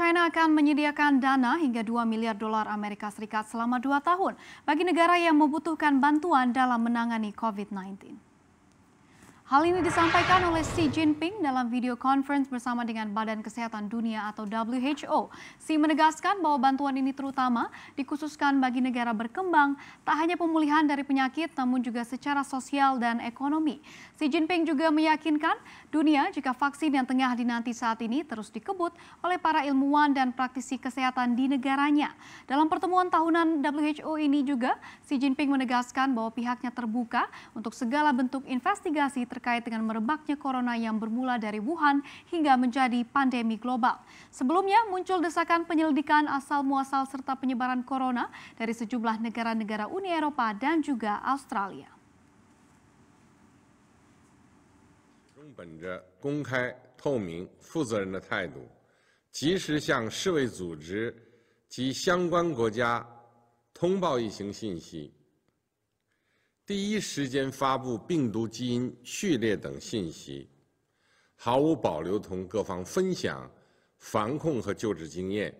China akan menyediakan dana hingga 2 miliar dolar Amerika Serikat selama dua tahun bagi negara yang membutuhkan bantuan dalam menangani COVID-19. Hal ini disampaikan oleh Xi Jinping dalam video conference bersama dengan Badan Kesehatan Dunia atau WHO. Xi menegaskan bahwa bantuan ini terutama dikhususkan bagi negara berkembang, tak hanya pemulihan dari penyakit namun juga secara sosial dan ekonomi. Xi Jinping juga meyakinkan dunia jika vaksin yang tengah dinanti saat ini terus dikebut oleh para ilmuwan dan praktisi kesehatan di negaranya. Dalam pertemuan tahunan WHO ini juga, Xi Jinping menegaskan bahwa pihaknya terbuka untuk segala bentuk investigasi terkait dengan merebaknya corona yang bermula dari Wuhan hingga menjadi pandemi global. Sebelumnya muncul desakan penyelidikan asal-muasal serta penyebaran corona dari sejumlah negara-negara Uni Eropa dan juga Australia. 第一时间发布病毒基因序列等信息，毫无保留同各方分享防控和救治经验。